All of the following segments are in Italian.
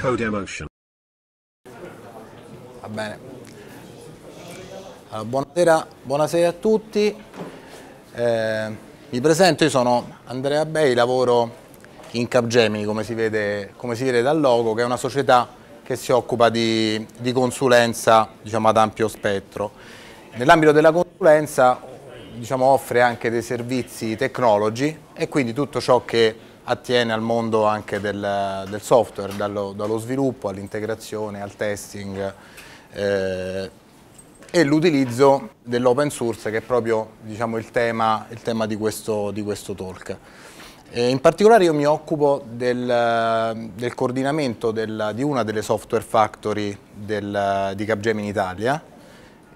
Code Emotion. Va bene. Allora, buonasera, buonasera, a tutti. Eh, mi presento, io sono Andrea Bei, lavoro in Capgemini, come si, vede, come si vede dal logo, che è una società che si occupa di, di consulenza diciamo, ad ampio spettro. Nell'ambito della consulenza diciamo, offre anche dei servizi tecnology e quindi tutto ciò che attiene al mondo anche del, del software, dallo, dallo sviluppo all'integrazione, al testing eh, e l'utilizzo dell'open source che è proprio diciamo, il, tema, il, tema, di questo, di questo talk. in particolare io mi occupo del, del coordinamento del, di una delle software factory di Capgemini Italia,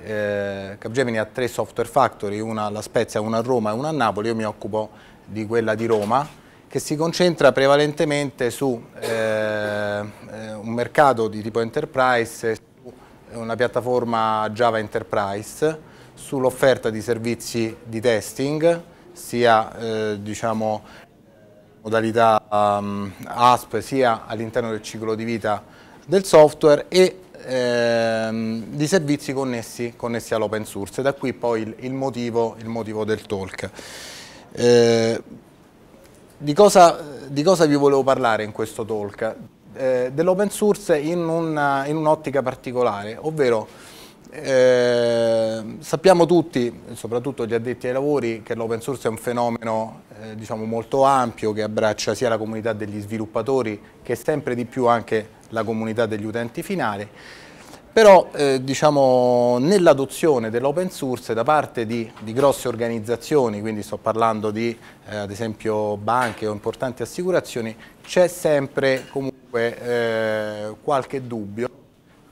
eh, Capgemini ha tre software factory, una a La Spezia, una a Roma e una a Napoli, io mi occupo di quella di Roma che si concentra prevalentemente su eh, eh un mercato di tipo enterprise, una piattaforma Java Enterprise, sull'offerta di servizi di testing, sia eh, diciamo, modalità um, ehm, ASP sia all'interno del ciclo di vita del software e ehm, di servizi connessi, connessi all'open source, da qui poi il, il, motivo, il, motivo, del talk. Eh, di cosa, di cosa, vi volevo parlare in questo talk? Eh, Dell'open source in, un'ottica particolare, ovvero eh, sappiamo tutti, soprattutto gli addetti ai lavori, che l'open source è un fenomeno eh, diciamo molto ampio che abbraccia sia la comunità degli sviluppatori che sempre di più anche la comunità degli utenti finali però eh, diciamo, nell'adozione dell'open source da parte di, di, grosse organizzazioni, quindi sto parlando di eh, ad esempio banche o importanti assicurazioni, c'è sempre comunque eh, qualche dubbio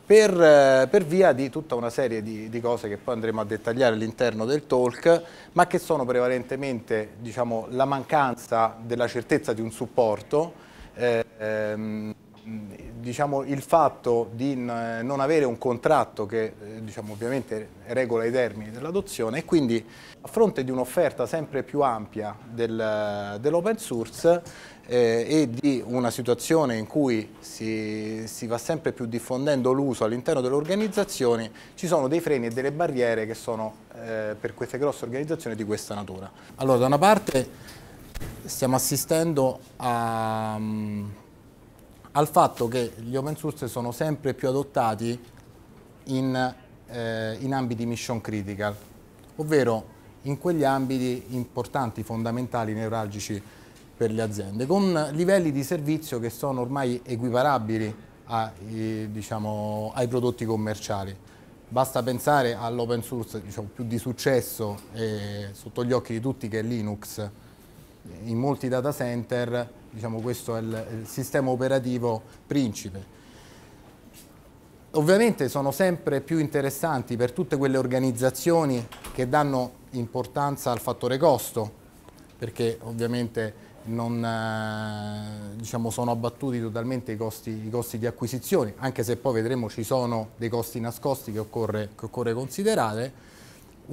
per, eh, per, via di tutta una serie di, di, cose che poi andremo a dettagliare all'interno del talk, ma che sono prevalentemente diciamo, la mancanza della certezza di un supporto, eh, ehm, diciamo, il fatto di eh, non avere un contratto che eh, diciamo, ovviamente regola i termini dell'adozione e quindi a fronte di un'offerta sempre più ampia del, dell'open source eh, e di una situazione in cui si, si va sempre più diffondendo l'uso all'interno delle organizzazioni ci sono dei freni e delle barriere che sono eh, per queste grosse organizzazioni di questa natura. Allora da una parte stiamo assistendo a... Um, al fatto che gli open source sono sempre più adottati in, eh, in ambiti mission critical, ovvero in quegli ambiti importanti, fondamentali, neuralgici per le aziende, con livelli di servizio che sono ormai equiparabili a, eh, diciamo, ai prodotti commerciali. Basta pensare all'open source diciamo, più di successo eh, sotto gli occhi di tutti che è Linux, in molti data center diciamo, questo è il, il sistema operativo principe. Ovviamente sono sempre più interessanti per tutte quelle organizzazioni che danno importanza al fattore costo, perché ovviamente non, eh, diciamo, sono abbattuti totalmente i costi, i costi, di acquisizione, anche se poi vedremo ci sono dei costi nascosti che occorre, che occorre considerare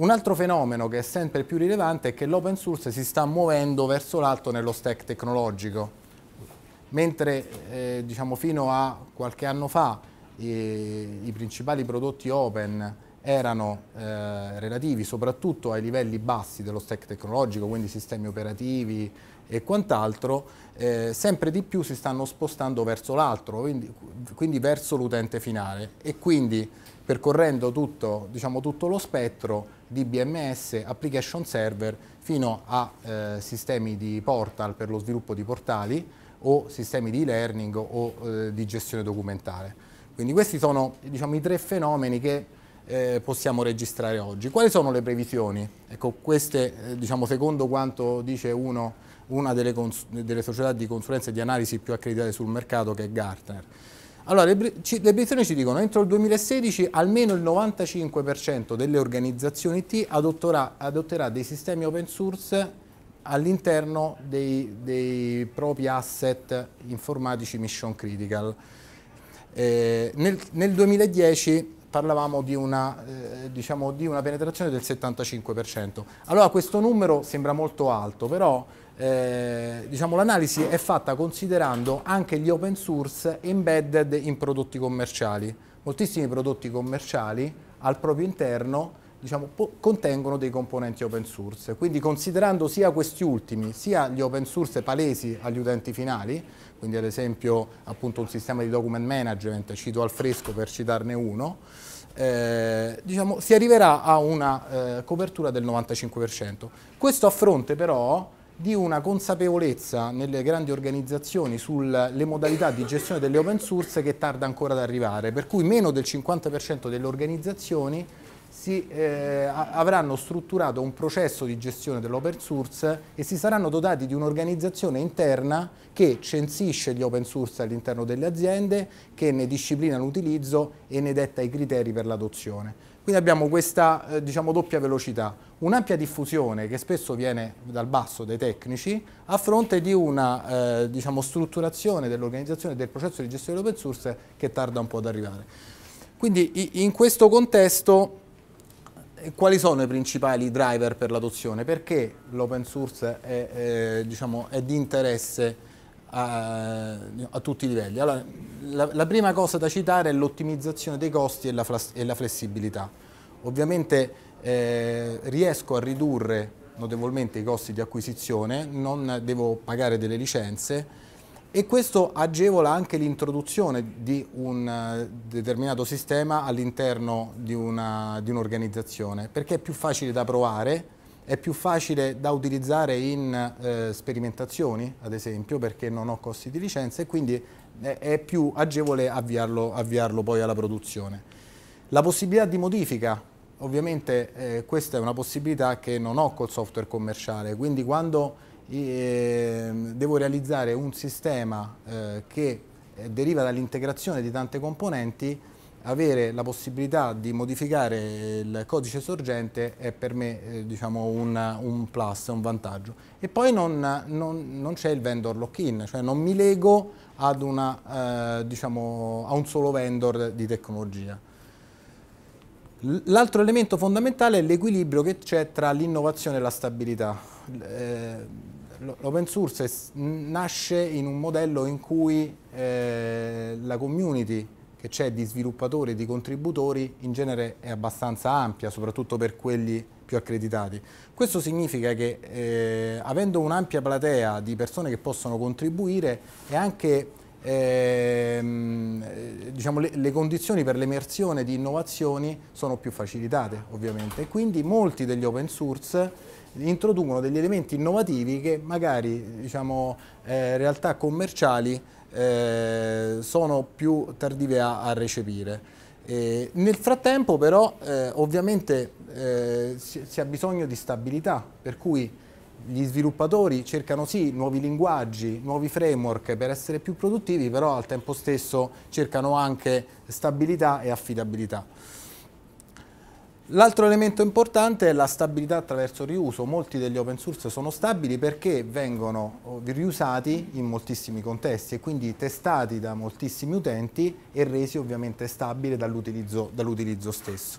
un altro fenomeno che è sempre più rilevante è che l'open source si sta muovendo verso l'alto nello stack tecnologico, mentre eh, diciamo fino a qualche anno fa i, i principali prodotti open erano eh, relativi soprattutto ai livelli bassi dello stack tecnologico, quindi sistemi operativi e quant'altro, eh, sempre di più si stanno spostando verso l'altro, quindi, quindi verso l'utente finale e quindi percorrendo tutto, diciamo, tutto lo spettro di BMS, application server, fino a eh, sistemi di portal per lo sviluppo di portali o sistemi di e-learning o eh, di gestione documentale. Quindi questi sono diciamo, i tre fenomeni che eh, possiamo registrare oggi. Quali sono le previsioni? Ecco, queste, eh, diciamo, secondo quanto dice uno, una delle, delle società di consulenza e di analisi più accreditate sul mercato che è Gartner. Allora, le, ci, le Britannie ci dicono che entro il 2016 almeno il 95% delle organizzazioni IT adotterà, adotterà dei sistemi open source all'interno dei, dei, propri asset informatici mission critical. Eh, nel, nel, 2010 parlavamo di una, eh, diciamo di una penetrazione del 75%. Allora questo numero sembra molto alto, però eh, diciamo, l'analisi è fatta considerando anche gli open source embedded in prodotti commerciali. Moltissimi prodotti commerciali al proprio interno diciamo, contengono dei componenti open source, quindi considerando sia questi ultimi, sia gli open source palesi agli utenti finali, quindi ad esempio appunto un sistema di document management, cito al fresco per citarne uno, eh, diciamo, si arriverà a una eh, copertura del 95%. Questo a fronte però di una consapevolezza nelle grandi organizzazioni sulle modalità di gestione delle open source che tarda ancora ad arrivare, per cui meno del 50% delle organizzazioni si, eh, avranno strutturato un processo di gestione dell'open source e si saranno dotati di un'organizzazione interna che censisce gli open source all'interno delle aziende, che ne disciplina l'utilizzo e ne detta i criteri per l'adozione. Quindi abbiamo questa eh, diciamo, doppia velocità, un'ampia diffusione che spesso viene dal basso dai tecnici a fronte di una eh, diciamo, strutturazione dell'organizzazione del processo di gestione dell'open source che tarda un po' ad arrivare. Quindi in questo contesto eh, quali sono i principali driver per l'adozione? Perché l'open source è, è, eh, diciamo, è di interesse a, a tutti i livelli. Allora, la, la, prima cosa da citare è l'ottimizzazione dei costi e la, e la flessibilità. Ovviamente eh, riesco a ridurre notevolmente i costi di acquisizione, non devo pagare delle licenze, e questo agevola anche l'introduzione di un eh, determinato sistema all'interno di un'organizzazione, un perché è più facile da provare, è più facile da utilizzare in eh, sperimentazioni, ad esempio, perché non ho costi di licenza e quindi è, è più agevole avviarlo, avviarlo, poi alla produzione. La possibilità di modifica, ovviamente eh, questa è una possibilità che non ho col software commerciale, quindi quando eh, devo realizzare un sistema eh, che eh, deriva dall'integrazione di tante componenti, avere la possibilità di modificare il codice sorgente è per me eh, diciamo un, un, plus, un vantaggio. E poi non, non, non c'è il vendor lock-in, cioè non mi lego una, eh, diciamo, a un solo vendor di tecnologia. L'altro elemento fondamentale è l'equilibrio che c'è tra l'innovazione e la stabilità. Eh, l'open source nasce in un modello in cui eh, la community che c'è di sviluppatori e di contributori in genere è abbastanza ampia, soprattutto per quelli più accreditati. Questo significa che eh, avendo un'ampia platea di persone che possono contribuire è anche ehm, eh, diciamo, le, le, condizioni per l'emersione di innovazioni sono più facilitate ovviamente e quindi molti degli open source introducono degli elementi innovativi che magari diciamo, eh, realtà commerciali eh, sono più tardive a, a recepire. Eh, nel frattempo però eh, ovviamente eh, si, si, ha bisogno di stabilità, per cui gli sviluppatori cercano sì nuovi linguaggi, nuovi framework per essere più produttivi, però al tempo stesso cercano anche stabilità e affidabilità. L'altro elemento importante è la stabilità attraverso riuso. Molti degli open source sono stabili perché vengono oh, riusati in moltissimi contesti e quindi testati da moltissimi utenti e resi ovviamente stabili dall'utilizzo dall stesso.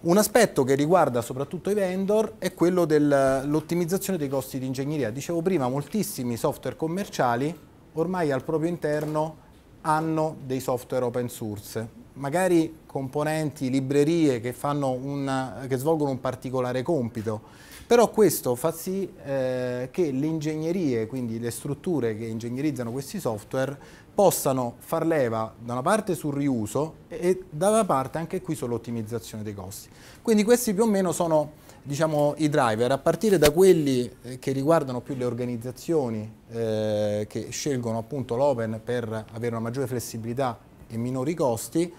Un aspetto che riguarda soprattutto i vendor è quello dell'ottimizzazione dei costi di ingegneria. Dicevo prima, moltissimi software commerciali ormai al proprio interno hanno dei software open source magari componenti, librerie che, una, che svolgono un particolare compito. Però questo fa sì eh, che le ingegnerie, quindi le strutture che ingegnerizzano questi software, possano far leva da una parte sul riuso e dalla parte anche qui sull'ottimizzazione dei costi. Quindi questi più o meno sono diciamo, i driver, a partire da quelli eh, che riguardano più le organizzazioni eh, che scelgono appunto l'open per avere una maggiore flessibilità e minori costi,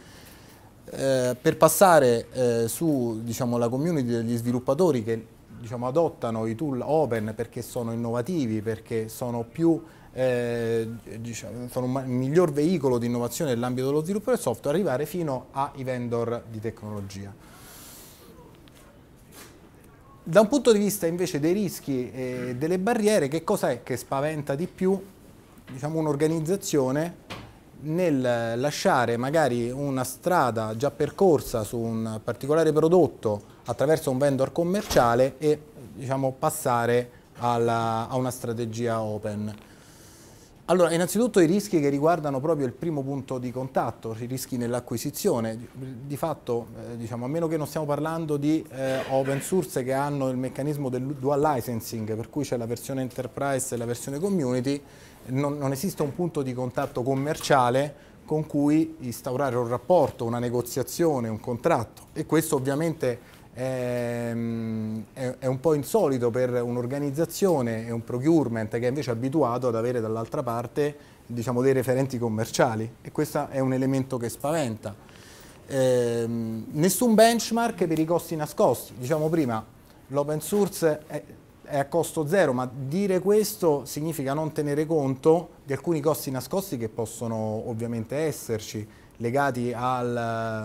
eh, per passare eh, sulla diciamo, community degli sviluppatori che diciamo, adottano i tool open perché sono innovativi, perché sono, più, eh, diciamo, sono un miglior veicolo di innovazione nell'ambito dello sviluppo del software, arrivare fino ai vendor di tecnologia. Da un punto di vista invece dei rischi e delle barriere, che cos'è che spaventa di più diciamo, un'organizzazione nel lasciare magari una strada già percorsa su un particolare prodotto attraverso un vendor commerciale e diciamo, passare alla, a una strategia open. Allora, innanzitutto i rischi che riguardano proprio il primo punto di contatto, i rischi nell'acquisizione. Di fatto, eh, diciamo, a meno che non stiamo parlando di eh, open source che hanno il meccanismo del dual licensing, per cui c'è la versione enterprise e la versione community, non, non esiste un punto di contatto commerciale con cui instaurare un rapporto, una negoziazione, un contratto e questo ovviamente mm, è, è un po' insolito per un'organizzazione e un procurement che è invece abituato ad avere dall'altra parte diciamo, dei referenti commerciali e questo è un elemento che spaventa. Eh, nessun benchmark per i costi nascosti, diciamo prima l'open source è, è a costo zero, ma dire questo significa non tenere conto di alcuni costi nascosti che possono ovviamente esserci, legati al,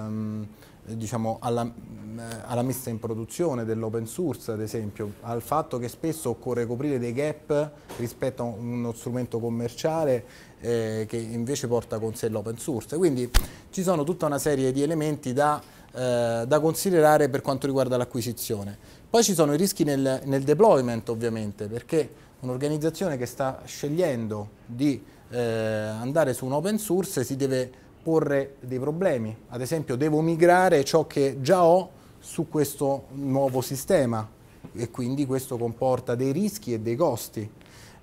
ehm, diciamo, alla, eh, alla, messa in produzione dell'open source, ad esempio, al fatto che spesso occorre coprire dei gap rispetto a uno strumento commerciale eh, che invece porta con sé l'open source. Quindi ci sono tutta una serie di elementi da, eh, da considerare per quanto riguarda l'acquisizione. Poi ci sono i rischi nel, nel deployment ovviamente, perché un'organizzazione che sta scegliendo di eh, andare su un open source si deve porre dei problemi. Ad esempio devo migrare ciò che già ho su questo nuovo sistema e quindi questo comporta dei rischi e dei costi.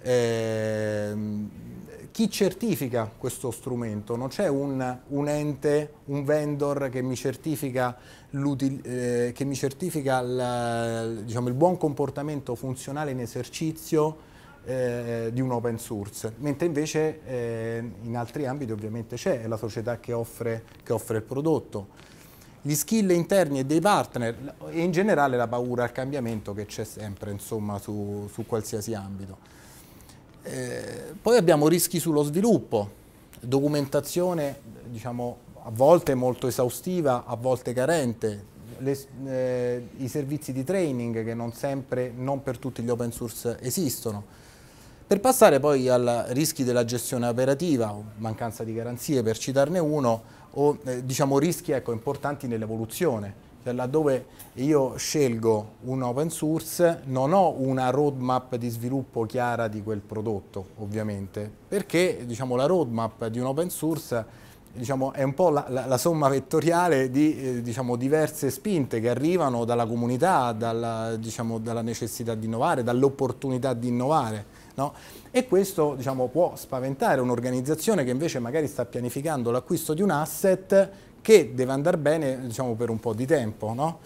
Eh, chi certifica questo strumento? Non c'è un, un, ente, un vendor che mi certifica, eh, che mi certifica il, diciamo, il, buon comportamento funzionale in esercizio eh, di un open source, mentre invece eh, in altri ambiti ovviamente c'è, è la società che offre, che offre il prodotto gli skill interni e dei partner e in generale la paura al cambiamento che c'è sempre insomma, su, su qualsiasi ambito. Eh, poi abbiamo rischi sullo sviluppo, documentazione diciamo, a volte molto esaustiva, a volte carente, le, eh, i servizi di training che non sempre, non per tutti gli open source esistono. Per passare poi ai rischi della gestione operativa, mancanza di garanzie per citarne uno, o eh, diciamo rischi ecco, importanti nell'evoluzione cioè, laddove io scelgo un open source non ho una roadmap di sviluppo chiara di quel prodotto ovviamente perché diciamo, la roadmap di un open source diciamo, è un po' la, la, la somma vettoriale di eh, diciamo, diverse spinte che arrivano dalla comunità, dalla, diciamo, dalla necessità di innovare, dall'opportunità di innovare. No? E questo diciamo, può spaventare un'organizzazione che invece magari sta pianificando l'acquisto di un asset che deve andare bene diciamo, per un po' di tempo. No?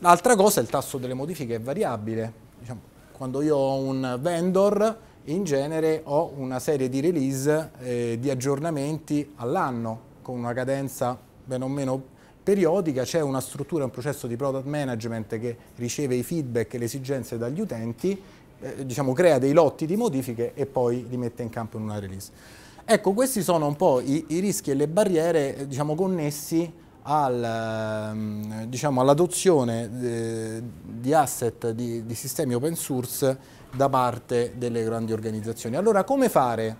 L'altra cosa è il tasso delle modifiche, è variabile. Diciamo, quando io ho un vendor, in genere ho una serie di release eh, di aggiornamenti all'anno, con una cadenza ben o meno periodica, c'è una struttura, un processo di product management che riceve i feedback e le esigenze dagli utenti, eh, diciamo, crea dei lotti di modifiche e poi li mette in campo in una release. Ecco, questi sono un po' i, i rischi e le barriere eh, diciamo, connessi al, ehm, diciamo, all'adozione eh, di asset di, di, sistemi open source da parte delle grandi organizzazioni. Allora, come fare?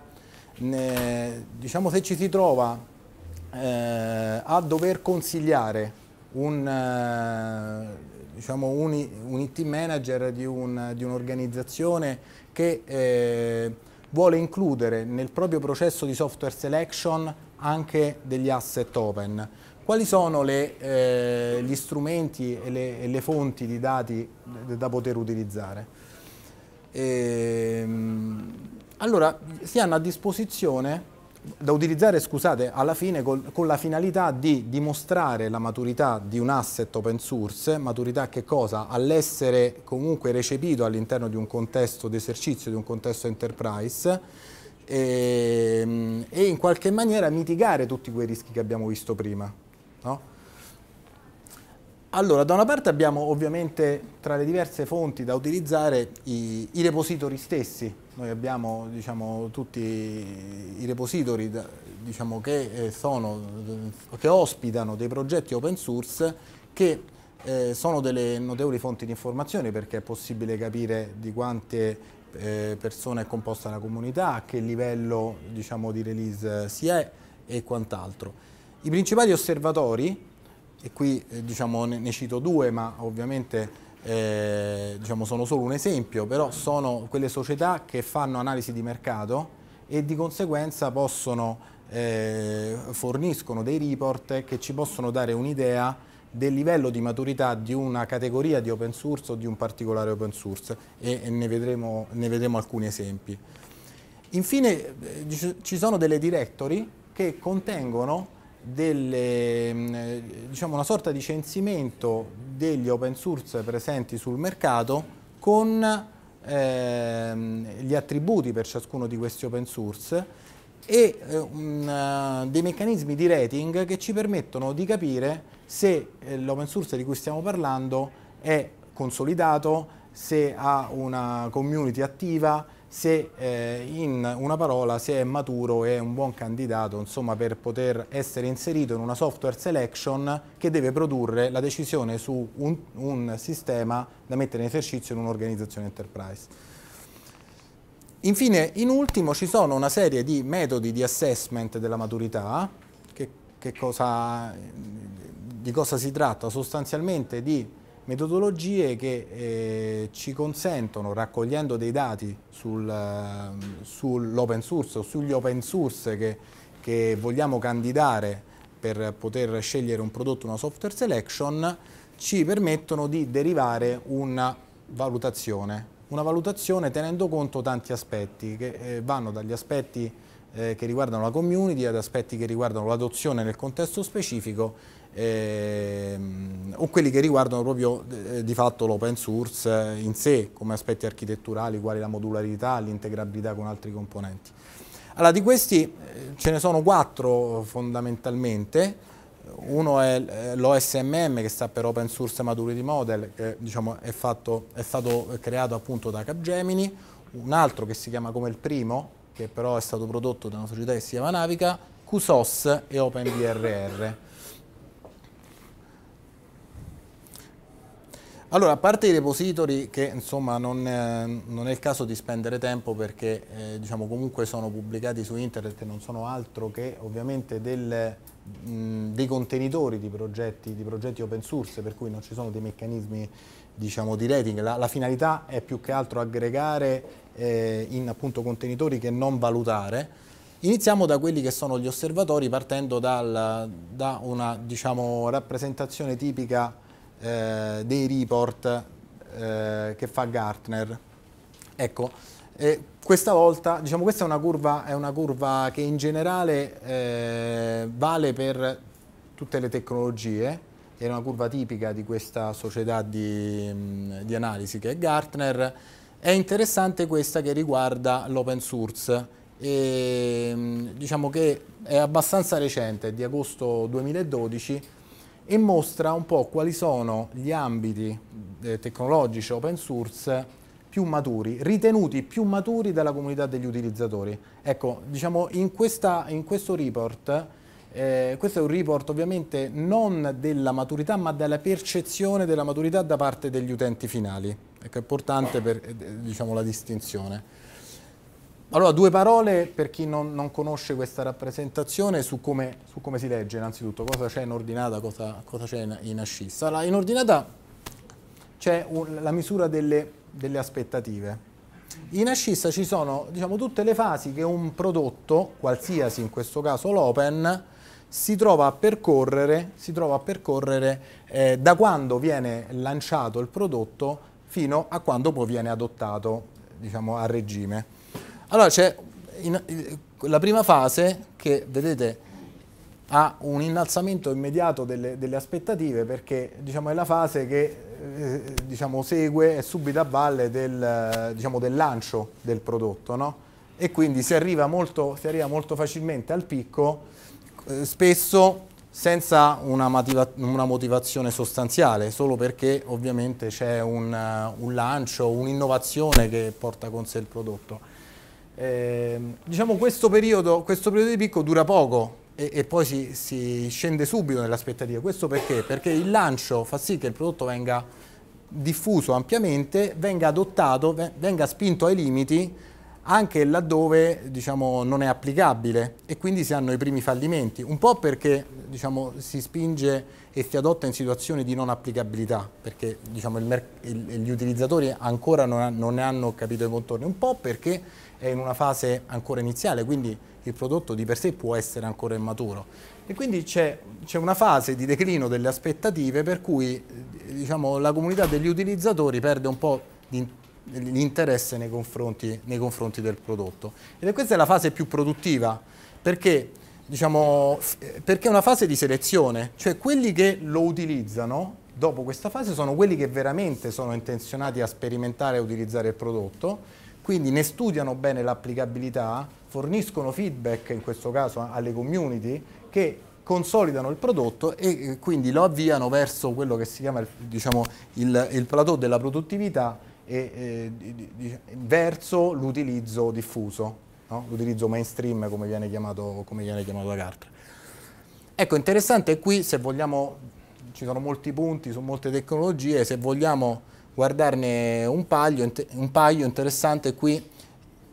Ne, diciamo, se ci si trova eh, a dover consigliare un, eh, diciamo, un, un IT manager di, un'organizzazione un che vuole includere nel proprio processo di software selection anche degli asset open. Quali sono le, eh, gli strumenti e le, e le, fonti di dati eh, da poter utilizzare? E, ehm, allora, si hanno a disposizione da utilizzare, scusate, alla fine col, con la finalità di dimostrare la maturità di un asset open source, maturità che cosa? All'essere comunque recepito all'interno di un contesto di esercizio, di un contesto enterprise e, ehm, e, in qualche maniera mitigare tutti quei rischi che abbiamo visto prima. No? Allora, da una parte abbiamo ovviamente tra le diverse fonti da utilizzare i, i repository stessi, noi abbiamo diciamo, tutti i repository diciamo, che, eh, sono, eh, che, ospitano dei progetti open source che eh, sono delle notevoli fonti di informazioni perché è possibile capire di quante eh, persone è composta la comunità, a che livello diciamo, di release eh, si è e quant'altro. I principali osservatori, e qui eh, diciamo, ne, ne cito due ma ovviamente eh, diciamo sono solo un esempio, però sono quelle società che fanno analisi di mercato e di conseguenza possono, eh, forniscono dei report che ci possono dare un'idea del livello di maturità di una categoria di open source o di un particolare open source e, e ne, vedremo, ne vedremo alcuni esempi. Infine eh, ci sono delle directory che contengono delle, mm, diciamo una sorta di censimento degli open source presenti sul mercato con ehm, gli attributi per ciascuno di questi open source e eh, un, eh, dei meccanismi di rating che ci permettono di capire se eh, l'open source di cui stiamo parlando è consolidato, se ha una community attiva, se eh, in una parola se è maturo e è un buon candidato insomma, per poter essere inserito in una software selection che deve produrre la decisione su un, un sistema da mettere in esercizio in un'organizzazione enterprise. Infine, in ultimo, ci sono una serie di metodi di assessment della maturità, che, che cosa, di cosa si tratta? Sostanzialmente di metodologie che eh, ci consentono, raccogliendo dei dati sul, uh, sull'open source o sugli open source che, che, vogliamo candidare per poter scegliere un prodotto, una software selection, ci permettono di derivare una valutazione, una valutazione tenendo conto tanti aspetti che eh, vanno dagli aspetti eh, che riguardano la community ad aspetti che riguardano l'adozione nel contesto specifico ehm, o quelli che riguardano proprio eh, di fatto l'open source eh, in sé come aspetti architetturali quali la modularità, l'integrabilità con altri componenti. Allora di questi eh, ce ne sono quattro fondamentalmente, uno è eh, l'OSMM che sta per Open Source Maturity Model che diciamo, è, fatto, è stato creato appunto da Capgemini, un altro che si chiama come il primo che però è stato prodotto da una società che si chiama Navica, QSOS e OpenBRR. Allora, a parte i repository, che insomma non, eh, non è il caso di spendere tempo perché eh, diciamo comunque sono pubblicati su internet e non sono altro che ovviamente del, mh, dei contenitori di progetti, di progetti, open source, per cui non ci sono dei meccanismi diciamo, di rating. La, la, finalità è più che altro aggregare eh, in appunto contenitori che non valutare. Iniziamo da quelli che sono gli osservatori partendo dal, da una diciamo, rappresentazione tipica eh, dei report eh, che fa Gartner. Ecco, eh, questa volta, diciamo, questa è una curva, è una curva che in generale eh, vale per tutte le tecnologie, è una curva tipica di questa società di, di analisi che è Gartner, è interessante questa che riguarda l'open source, e, diciamo che è abbastanza recente, è di agosto 2012, e mostra un po' quali sono gli ambiti eh, tecnologici open source più maturi, ritenuti più maturi dalla comunità degli utilizzatori. Ecco, diciamo in, questa, in questo report, eh, questo è un report ovviamente non della maturità ma della percezione della maturità da parte degli utenti finali, ecco, è importante per eh, diciamo, la distinzione. Allora, due parole per chi non, non conosce questa rappresentazione su come, su come, si legge innanzitutto, cosa c'è in ordinata, cosa, c'è in, in ascissa. Allora, in ordinata c'è la misura delle, delle, aspettative. In ascissa ci sono diciamo, tutte le fasi che un prodotto, qualsiasi in questo caso l'open, si trova a percorrere, trova a percorrere eh, da quando viene lanciato il prodotto fino a quando poi viene adottato diciamo, a regime. Allora c'è la prima fase che vedete ha un innalzamento immediato delle, delle aspettative perché diciamo, è la fase che eh, diciamo, segue è subito a valle del, diciamo, del lancio del prodotto no? e quindi si arriva, molto, si arriva molto facilmente al picco eh, spesso senza una, motiva una, motivazione sostanziale, solo perché ovviamente c'è un, uh, un lancio, un'innovazione che porta con sé il prodotto. Eh, diciamo questo periodo, questo periodo di picco dura poco, e, poi si, si, scende subito nell'aspettativa. Questo perché? Perché il lancio fa sì che il prodotto venga diffuso ampiamente, venga adottato, venga spinto ai limiti anche laddove diciamo, non è applicabile e quindi si hanno i primi fallimenti, un po' perché diciamo, si spinge e si adotta in situazioni di non applicabilità, perché diciamo, il, il, gli utilizzatori ancora non, ha, non ne hanno capito i contorni, un po' perché è in una fase ancora iniziale, quindi il prodotto di per sé può essere ancora immaturo. E quindi c'è, una fase di declino delle aspettative per cui eh, diciamo, la comunità degli utilizzatori perde un po' di, l'interesse nei confronti, nei confronti del prodotto. Ed è questa è la fase più produttiva, perché Diciamo, eh, perché è una fase di selezione, cioè quelli che lo utilizzano dopo questa fase sono quelli che veramente sono intenzionati a sperimentare e utilizzare il prodotto quindi ne studiano bene l'applicabilità, forniscono feedback in questo caso alle community che consolidano il prodotto e quindi lo avviano verso quello che si chiama diciamo, il, il plateau della produttività e, e di, di, verso l'utilizzo diffuso, no? l'utilizzo mainstream come viene chiamato, come viene chiamato da Carter. Ecco, interessante qui se vogliamo, ci sono molti punti su molte tecnologie, se vogliamo guardarne un paio, un paio interessante qui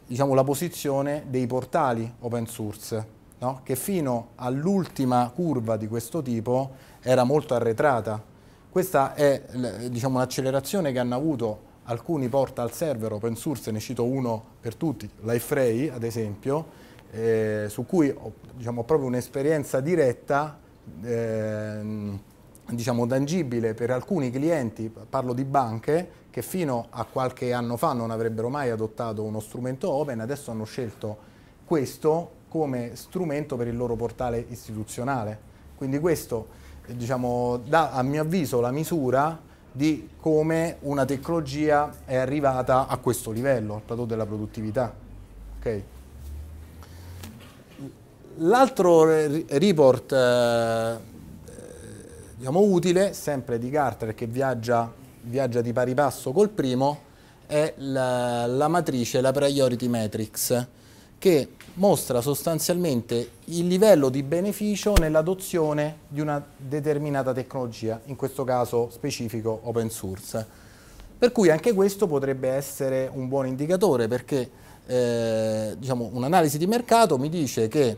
diciamo, la posizione dei portali open source, no? che fino all'ultima curva di questo tipo era molto arretrata. Questa è diciamo, l'accelerazione che hanno avuto alcuni portal server open source, ne cito uno per tutti, Liferay ad esempio, eh, su cui ho diciamo, proprio un'esperienza diretta ehm, diciamo, tangibile per alcuni clienti, parlo di banche, che fino a qualche anno fa non avrebbero mai adottato uno strumento open, adesso hanno scelto questo come strumento per il loro portale istituzionale. Quindi questo diciamo, dà a mio avviso la misura di come una tecnologia è arrivata a questo livello, al plateau della produttività. Okay. L'altro report eh, diciamo, utile, sempre di Carter che viaggia, viaggia di pari passo col primo, è la, la matrice, la priority matrix, che mostra sostanzialmente il livello di beneficio nell'adozione di una determinata tecnologia, in questo caso specifico open source. Per cui anche questo potrebbe essere un buon indicatore perché eh, diciamo, un'analisi di mercato mi dice che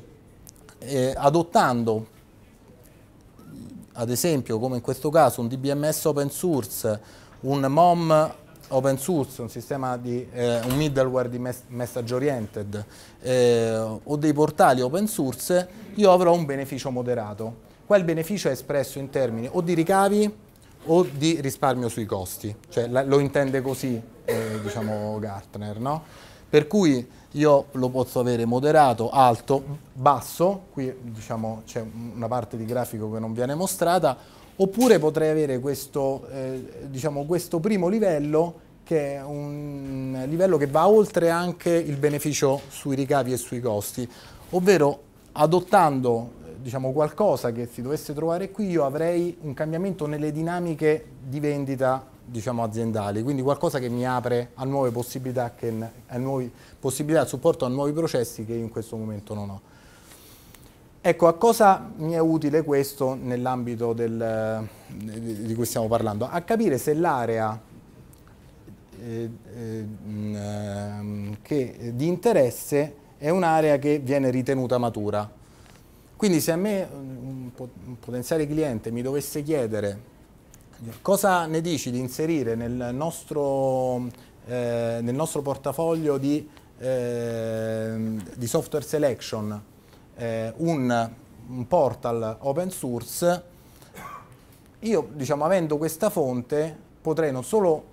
eh, adottando ad esempio come in questo caso un DBMS open source, un MOM open source, un sistema di eh, un middleware di mes message oriented eh, o dei portali open source, io avrò un beneficio moderato. Quel beneficio è espresso in termini o di ricavi o di risparmio sui costi, cioè la, lo intende così eh, diciamo Gartner, no? Per cui io lo posso avere moderato, alto, basso, qui diciamo c'è una parte di grafico che non viene mostrata, oppure potrei avere questo, eh, diciamo, questo primo livello che è un livello che va oltre anche il beneficio sui ricavi e sui costi, ovvero adottando diciamo, qualcosa che si dovesse trovare qui io avrei un cambiamento nelle dinamiche di vendita diciamo, aziendali, quindi qualcosa che mi apre a nuove possibilità, che, a nuovi, possibilità di supporto a nuovi processi che in questo momento non ho. Ecco, a cosa mi è utile questo nell'ambito di cui stiamo parlando? A capire se l'area eh, eh, di interesse è un'area che viene ritenuta matura. Quindi se a me un potenziale cliente mi dovesse chiedere Cosa ne dici di inserire nel nostro, eh, nel nostro portafoglio di, eh, di, software selection eh, un, un, portal open source? Io, diciamo, avendo questa fonte, potrei non solo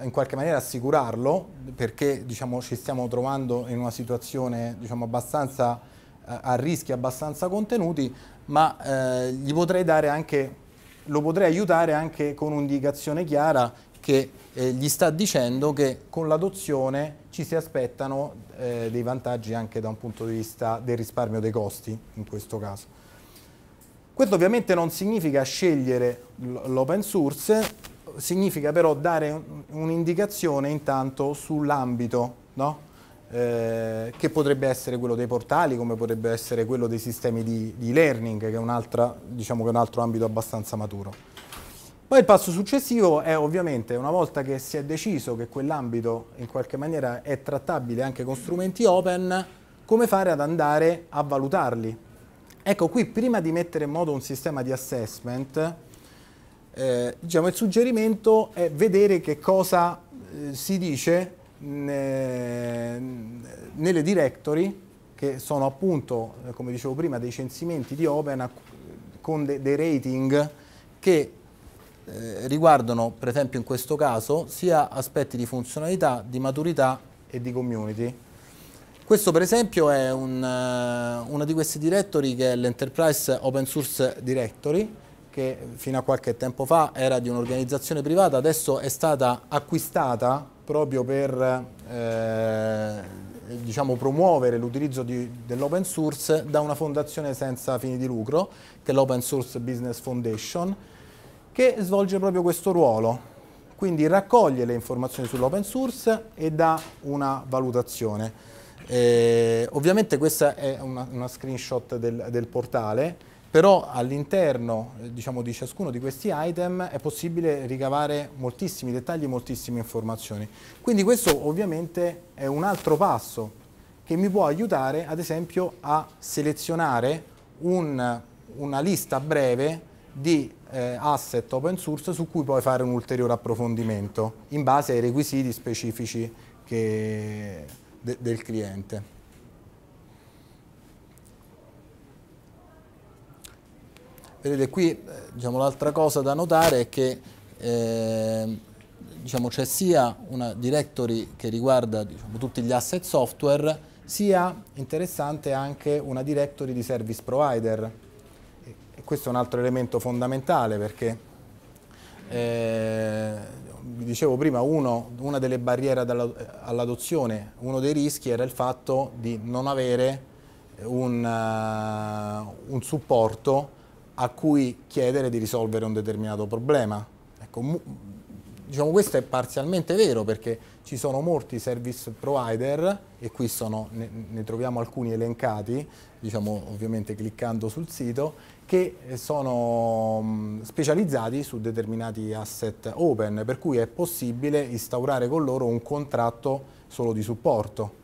eh, in qualche maniera assicurarlo, perché diciamo, ci stiamo trovando in una situazione diciamo, abbastanza eh, a rischi abbastanza contenuti, ma eh, gli potrei dare anche lo potrei aiutare anche con un'indicazione chiara che eh, gli sta dicendo che con l'adozione ci si aspettano eh, dei vantaggi anche da un punto di vista del risparmio dei costi in questo caso. Questo ovviamente non significa scegliere l'open source, significa però dare un'indicazione intanto sull'ambito, no? Eh, che potrebbe essere quello dei portali, come potrebbe essere quello dei sistemi di, di learning, che è, diciamo che è un altro ambito abbastanza maturo. Poi il passo successivo è ovviamente una volta che si è deciso che quell'ambito in qualche maniera è trattabile anche con strumenti open, come fare ad andare a valutarli. Ecco qui prima di mettere in moto un sistema di assessment, eh, diciamo, il suggerimento è vedere che cosa eh, si dice nelle directory che sono appunto, eh, come dicevo prima, dei censimenti di Open con de dei rating che eh, riguardano, per esempio in questo caso, sia aspetti di funzionalità, di maturità e di community. Questo per esempio è un, eh, una di queste directory che è l'Enterprise Open Source Directory, che fino a qualche tempo fa era di un'organizzazione privata, adesso è stata acquistata proprio per eh, diciamo, promuovere l'utilizzo dell'open source da una fondazione senza fini di lucro, che è l'Open Source Business Foundation, che svolge proprio questo ruolo. Quindi raccoglie le informazioni sull'open source e dà una valutazione. Eh, ovviamente questa è una, una screenshot del, del portale, però all'interno eh, diciamo, di ciascuno di questi item è possibile ricavare moltissimi dettagli e moltissime informazioni. Quindi questo ovviamente è un altro passo che mi può aiutare ad esempio a selezionare un, una lista breve di eh, asset open source su cui poi fare un ulteriore approfondimento in base ai requisiti specifici che, de, del cliente. Vedete qui eh, diciamo, l'altra cosa da notare è che eh, diciamo, c'è sia una directory che riguarda diciamo, tutti gli asset software, sia interessante anche una directory di service provider. E questo è un altro elemento fondamentale perché, eh, vi dicevo prima, uno, una delle barriere all'adozione, uno dei rischi era il fatto di non avere un, uh, un supporto a cui chiedere di risolvere un determinato problema. Ecco, diciamo, questo è parzialmente vero perché ci sono molti service provider e qui sono, ne, ne, troviamo alcuni elencati, diciamo, ovviamente cliccando sul sito, che sono mh, specializzati su determinati asset open, per cui è possibile instaurare con loro un contratto solo di supporto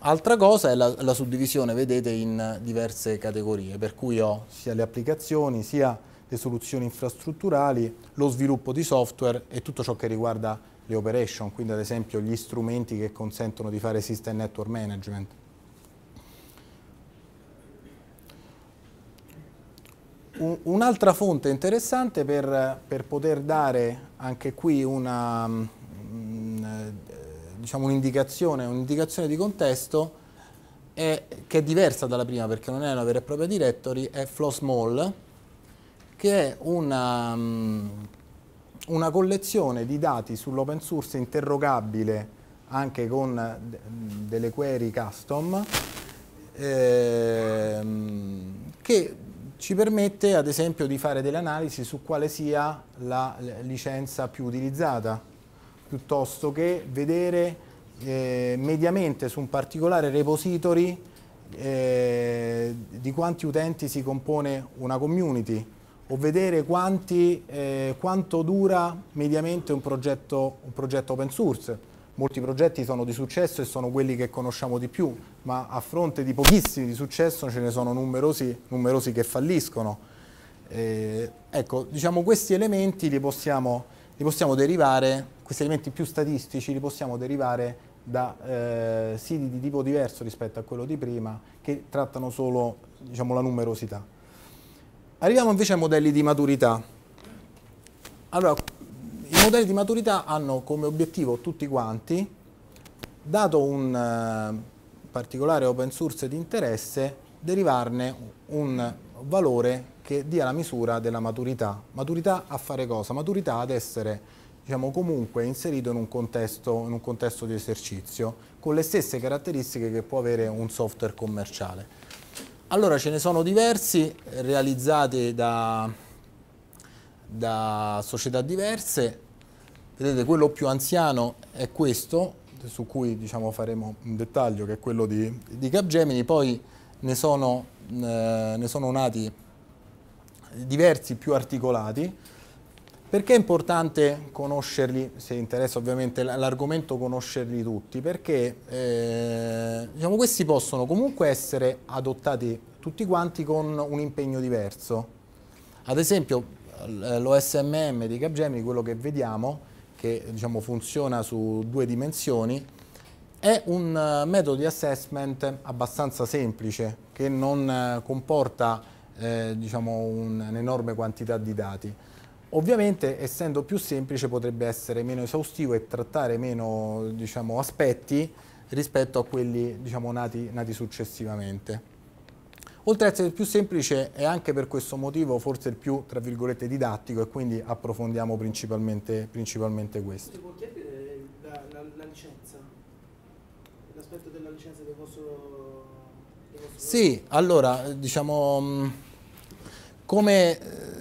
Altra cosa è la, la suddivisione, vedete, in diverse categorie, per cui ho sia le applicazioni, sia le soluzioni infrastrutturali, lo sviluppo di software e tutto ciò che riguarda le operation, quindi ad esempio gli strumenti che consentono di fare system network management. Un'altra fonte interessante per, per, poter dare anche qui una, diciamo, un'indicazione, un'indicazione di contesto è, che è diversa dalla prima perché non è una vera e propria directory, è Flow Small, che è una, mm, una collezione di dati sull'open source interrogabile anche con delle query custom ehm, che ci permette ad esempio di fare delle analisi su quale sia la licenza più utilizzata piuttosto che vedere eh, mediamente su un particolare repository eh, di quanti utenti si compone una community o vedere quanti, eh, quanto dura mediamente un progetto, un progetto open source. Molti progetti sono di successo e sono quelli che conosciamo di più, ma a fronte di pochissimi di successo ce ne sono numerosi, numerosi che falliscono. Eh, ecco, diciamo questi elementi li possiamo, li possiamo derivare questi elementi più statistici li possiamo derivare da eh, siti di tipo diverso rispetto a quello di prima che trattano solo diciamo, la numerosità. Arriviamo invece ai modelli di maturità. Allora, i modelli di maturità hanno come obiettivo tutti quanti, dato un eh, particolare open source di interesse, derivarne un valore che dia la misura della maturità. Maturità a fare cosa? Maturità ad essere diciamo, comunque inserito in un, contesto, in un contesto di esercizio con le stesse caratteristiche che può avere un software commerciale. Allora ce ne sono diversi realizzati da, da, società diverse, vedete quello più anziano è questo, su cui diciamo, faremo un dettaglio che è quello di, di Capgemini, poi ne sono, eh, ne sono nati diversi più articolati, perché è importante conoscerli, se interessa ovviamente l'argomento, conoscerli tutti? Perché eh, diciamo, questi possono comunque essere adottati tutti quanti con un impegno diverso. Ad esempio l'OSMM di Capgemini, quello che vediamo, che diciamo, funziona su due dimensioni, è un metodo di assessment abbastanza semplice, che non comporta eh, diciamo, un, un'enorme quantità di dati Ovviamente essendo più semplice potrebbe essere meno esaustivo e trattare meno diciamo, aspetti rispetto a quelli diciamo, nati, nati, successivamente. Oltre ad essere più semplice è anche per questo motivo forse il più tra virgolette didattico e quindi approfondiamo principalmente, principalmente questo. Si può chiedere eh, la, la, la licenza, l'aspetto della licenza che posso... Del vostro sì, allora diciamo mm, come eh,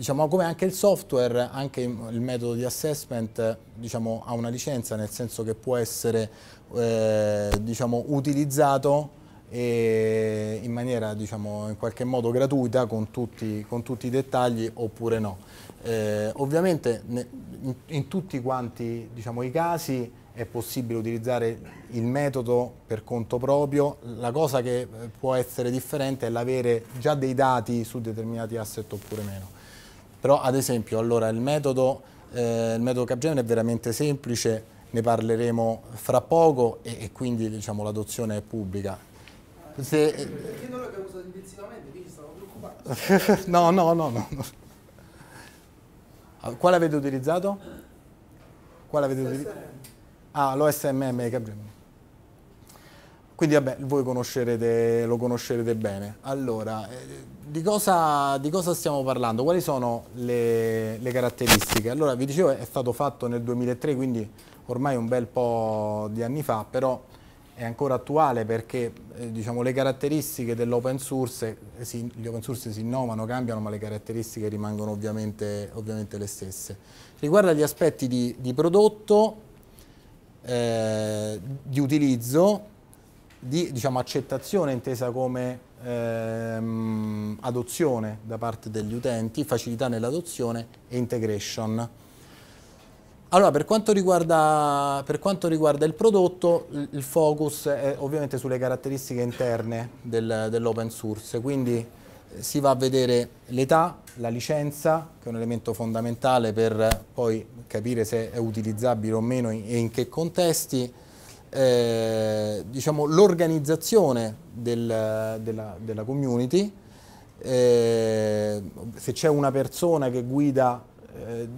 diciamo, come anche il software, anche il metodo di assessment diciamo, ha una licenza, nel senso che può essere eh, diciamo, utilizzato in maniera diciamo, in qualche modo gratuita con tutti, con tutti i dettagli oppure no. Eh, ovviamente ne, in, in, tutti quanti diciamo, i casi è possibile utilizzare il metodo per conto proprio, la cosa che eh, può essere differente è l'avere già dei dati su determinati asset oppure meno. Però ad esempio allora il metodo, eh, il metodo Capgemini è veramente semplice, ne parleremo fra poco e, e quindi diciamo, l'adozione è pubblica. Se, eh, Perché non l'abbiamo usato intensivamente, quindi stavo preoccupato. no, no, no, no. Quale avete utilizzato? Quale avete utilizzato? Ah, l'OSMM di Capgemini. Quindi vabbè, voi conoscerete, lo conoscerete bene. Allora, eh, di cosa, di cosa stiamo parlando? Quali sono le, le, caratteristiche? Allora, vi dicevo, è stato fatto nel 2003, quindi ormai un bel po' di anni fa, però è ancora attuale perché eh, diciamo, le caratteristiche dell'open source, eh, sì, gli open source si innovano, cambiano, ma le caratteristiche rimangono ovviamente, ovviamente le stesse. Riguarda gli aspetti di, di prodotto, eh, di utilizzo, di diciamo, accettazione intesa come ehm, adozione da parte degli utenti, facilità nell'adozione e integration. Allora, per quanto, riguarda, per quanto, riguarda, il prodotto, il focus è ovviamente sulle caratteristiche interne del, dell'open source, quindi eh, si va a vedere l'età, la licenza, che è un elemento fondamentale per poi capire se è utilizzabile o meno e in che contesti, eh, diciamo, l'organizzazione del, della, della, community, eh, se c'è una persona che guida eh,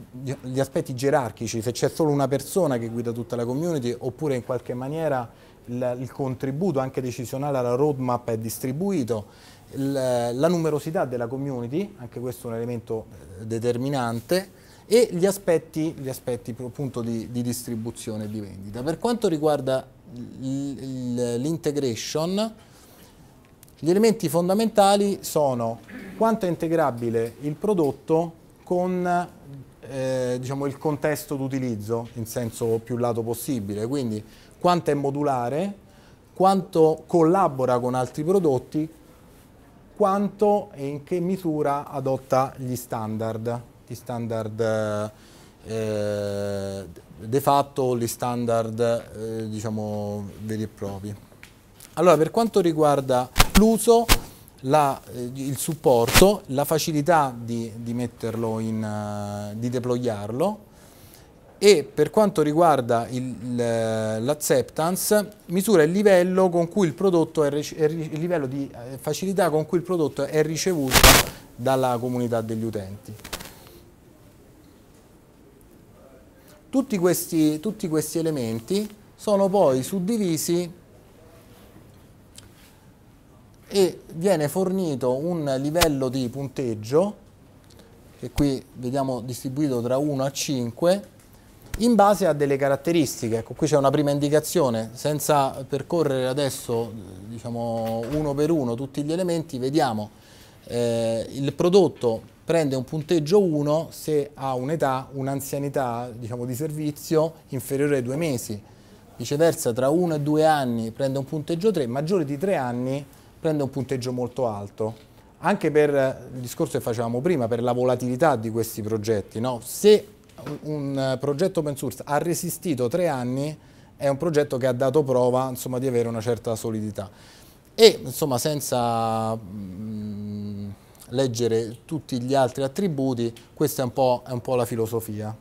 gli aspetti gerarchici, se c'è solo una persona che guida tutta la community oppure in qualche maniera il, il contributo anche decisionale alla roadmap è distribuito, la numerosità della community, anche questo è un elemento eh, determinante, e gli aspetti, gli aspetti appunto di, di distribuzione e di vendita. Per quanto riguarda l'integration, gli elementi fondamentali sono quanto è integrabile il prodotto con eh, diciamo, il contesto d'utilizzo in senso più lato possibile, quindi quanto è modulare, quanto collabora con altri prodotti, quanto e in che misura adotta gli standard gli standard eh, de fatto o gli standard eh, diciamo veri e propri. Allora per quanto riguarda l'uso, eh, il supporto, la facilità di, di metterlo in, uh, di deployarlo, e per quanto riguarda eh, l'acceptance misura il livello, è, il livello, di facilità con cui il prodotto è ricevuto dalla comunità degli utenti. Tutti questi, tutti questi elementi sono poi suddivisi e viene fornito un livello di punteggio che qui vediamo distribuito tra 1 a 5 in base a delle caratteristiche. Ecco, qui c'è una prima indicazione, senza percorrere adesso diciamo, uno per uno tutti gli elementi, vediamo eh, il prodotto prende un punteggio 1 se ha un'età, un'anzianità diciamo, di servizio inferiore ai due mesi. Viceversa, tra 1 e 2 anni prende un punteggio 3, maggiore di 3 anni prende un punteggio molto alto. Anche per il discorso che facevamo prima, per la volatilità di questi progetti. No? Se un progetto open source ha resistito 3 anni, è un progetto che ha dato prova insomma, di avere una certa solidità. E insomma, senza... Mh, mm, leggere tutti gli altri attributi, questa è un po', è un po la filosofia.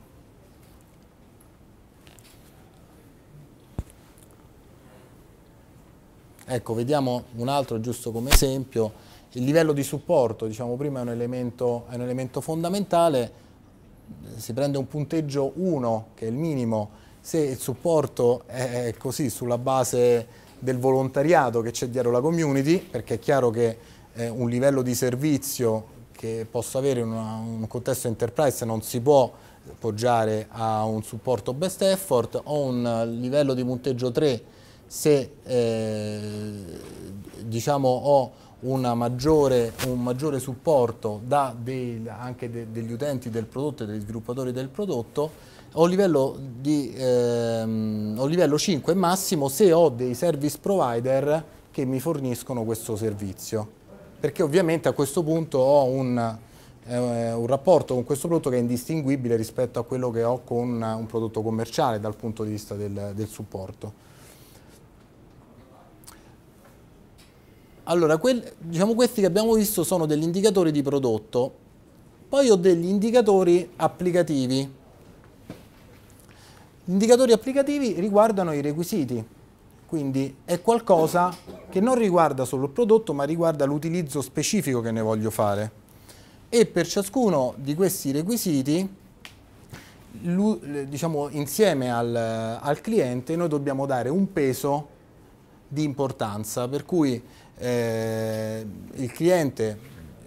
Ecco, vediamo un altro giusto come esempio, il livello di supporto, diciamo prima è un elemento, è un elemento fondamentale, si prende un punteggio 1 che è il minimo, se il supporto è così sulla base del volontariato che c'è dietro la community, perché è chiaro che eh, un livello di servizio che possa avere una, un contesto enterprise non si può poggiare a un supporto best effort o un livello di punteggio 3 se eh, diciamo ho maggiore, un maggiore supporto da dei, anche de, degli utenti del prodotto e degli sviluppatori del prodotto ho livello, di, ehm, ho livello 5 massimo se ho dei service provider che mi forniscono questo servizio perché ovviamente a questo punto ho un, eh, un rapporto con questo prodotto che è indistinguibile rispetto a quello che ho con un prodotto commerciale dal punto di vista del, del supporto. Allora, quel, diciamo questi che abbiamo visto sono degli indicatori di prodotto, poi ho degli indicatori applicativi. Gli indicatori applicativi riguardano i requisiti, quindi è qualcosa che non riguarda solo il prodotto, ma riguarda l'utilizzo specifico che ne voglio fare. E per ciascuno di questi requisiti, diciamo, insieme al, al cliente, noi dobbiamo dare un peso di importanza, per cui eh, il cliente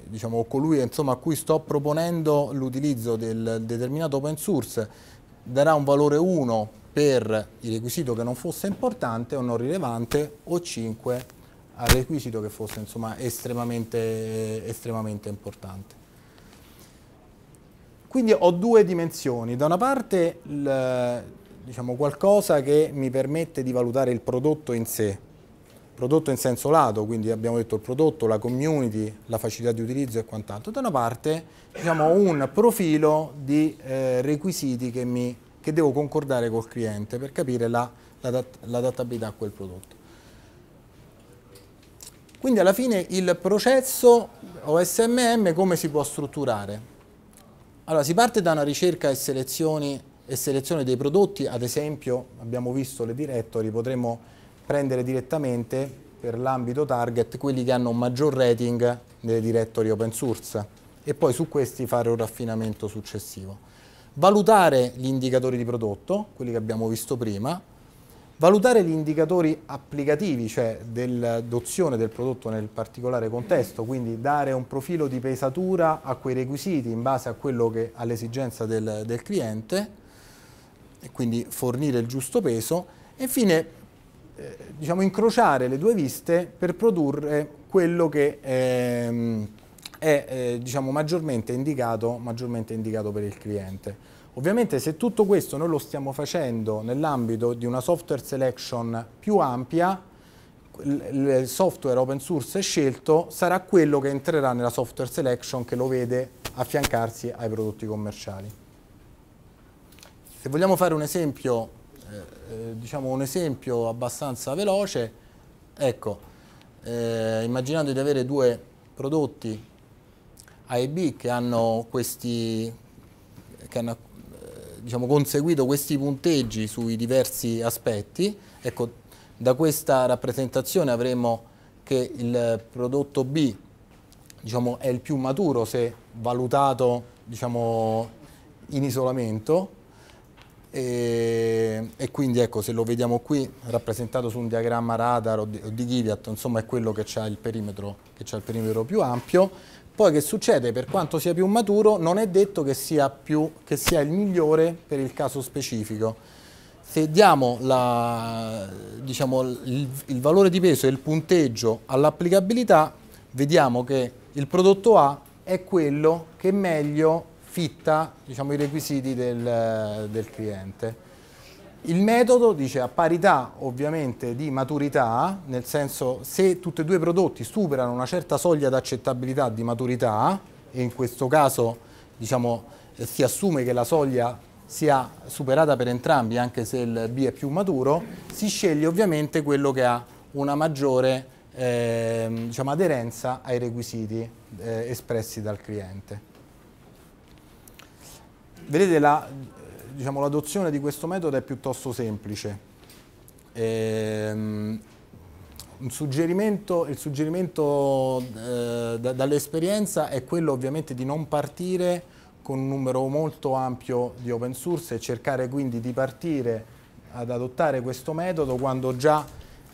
diciamo, colui insomma, a cui sto proponendo l'utilizzo del determinato open source darà un valore 1 per il requisito che non fosse importante o non rilevante o 5 al requisito che fosse insomma, estremamente, estremamente importante. Quindi ho due dimensioni, da una parte il, diciamo, qualcosa che mi permette di valutare il prodotto in sé, prodotto in senso lato, quindi abbiamo detto il prodotto, la community, la facilità di utilizzo e quant'altro, da una parte diciamo, un profilo di eh, requisiti che mi che devo concordare col cliente per capire l'adattabilità la, a quel prodotto. Quindi alla fine il processo OSMM come si può strutturare? Allora, si parte da una ricerca e, e selezione dei prodotti, ad esempio abbiamo visto le directory, potremmo prendere direttamente per l'ambito target quelli che hanno un maggior rating nelle directory open source e poi su questi fare un raffinamento successivo valutare gli indicatori di prodotto, quelli che abbiamo visto prima, valutare gli indicatori applicativi, cioè dell'adozione del prodotto nel particolare contesto, quindi dare un profilo di pesatura a quei requisiti in base all'esigenza del, del cliente, e quindi fornire il giusto peso, e infine eh, diciamo, incrociare le due viste per produrre quello che ehm, è eh, diciamo, maggiormente, indicato, maggiormente indicato per il cliente. Ovviamente se tutto questo noi lo stiamo facendo nell'ambito di una software selection più ampia, il software open source scelto sarà quello che entrerà nella software selection che lo vede affiancarsi ai prodotti commerciali. Se vogliamo fare un esempio, eh, eh diciamo un esempio abbastanza veloce, ecco, eh, immaginando di avere due prodotti a e B che hanno, questi, che hanno eh, diciamo, conseguito questi punteggi sui diversi aspetti. Ecco, da questa rappresentazione avremo che il prodotto B diciamo, è il più maturo se valutato diciamo, in isolamento e, e, quindi ecco se lo vediamo qui rappresentato su un diagramma radar o di, o di Giviat, insomma è quello che ha il, il perimetro più ampio poi che succede? Per quanto sia più maturo, non è detto che sia, più, che sia il migliore per il caso specifico. Se diamo la, diciamo, il, il valore di peso e il punteggio all'applicabilità, vediamo che il prodotto A è quello che meglio fitta diciamo, i requisiti del, del cliente. Il metodo dice a parità ovviamente di maturità, nel senso se tutti e due i prodotti superano una certa soglia di accettabilità di maturità, e in questo caso diciamo, eh, si assume che la soglia sia superata per entrambi anche se il B è più maturo, si sceglie ovviamente quello che ha una maggiore eh, diciamo, aderenza ai requisiti eh, espressi dal cliente. Vedete la diciamo, l'adozione di questo metodo è piuttosto semplice. Ehm, suggerimento, il suggerimento eh, dall'esperienza è quello ovviamente di non partire con un numero molto ampio di open source e cercare quindi di partire ad adottare questo metodo quando già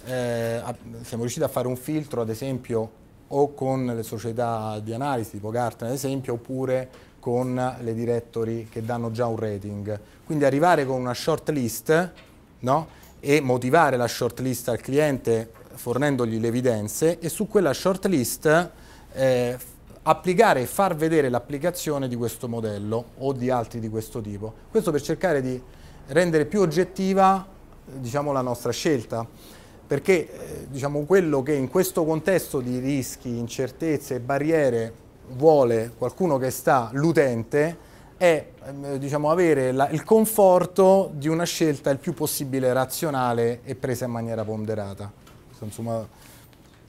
eh, siamo riusciti a fare un filtro ad esempio o con le società di analisi tipo Gartner ad esempio oppure con le directory che danno già un rating. Quindi arrivare con una short list no? e motivare la short list al cliente fornendogli le evidenze e su quella short list eh, applicare e far vedere l'applicazione di questo modello o di altri di questo tipo. Questo per cercare di rendere più oggettiva diciamo, la nostra scelta, perché eh, diciamo, quello che in questo contesto di rischi, incertezze e barriere vuole qualcuno che sta, l'utente, è ehm, diciamo, avere la, il conforto di una scelta il più possibile razionale e presa in maniera ponderata, insomma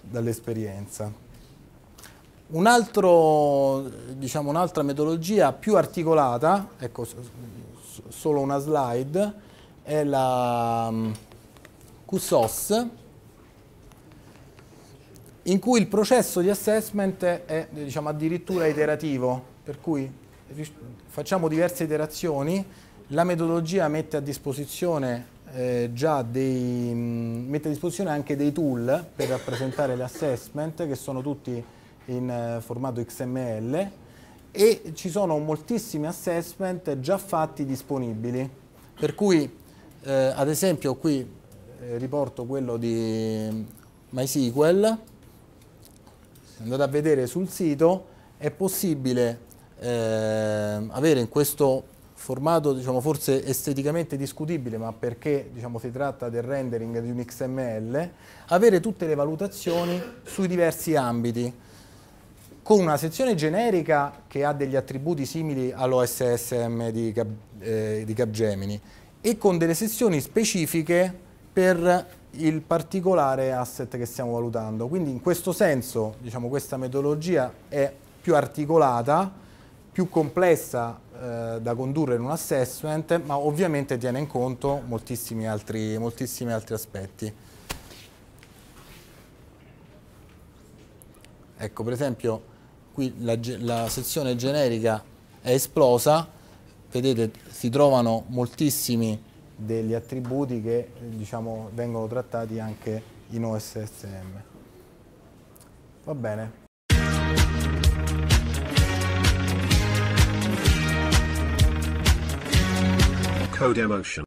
dall'esperienza. Diciamo, un'altra diciamo, un metodologia più articolata, ecco solo una slide, è la mm, QSOS, in cui il processo di assessment è diciamo, addirittura iterativo, per cui facciamo diverse iterazioni, la metodologia mette a disposizione eh, già dei, mette a disposizione anche dei tool per rappresentare l'assessment che sono tutti in eh, formato XML e ci sono moltissimi assessment già fatti disponibili per cui eh, ad esempio qui eh, riporto quello di MySQL andate a vedere sul sito, è possibile eh, avere in questo formato diciamo, forse esteticamente discutibile, ma perché diciamo, si tratta del rendering di un XML, avere tutte le valutazioni sui diversi ambiti, con una sezione generica che ha degli attributi simili all'OSSM di, Cap, eh, di Capgemini e con delle sezioni specifiche per il particolare asset che stiamo valutando. Quindi in questo senso diciamo, questa metodologia è più articolata, più complessa eh, da condurre in un assessment, ma ovviamente tiene in conto moltissimi altri, moltissimi altri aspetti. Ecco, per esempio, qui la, la sezione generica è esplosa, vedete, si trovano moltissimi degli attributi che diciamo, vengono trattati anche in OSSM. Va bene. Code Emotion.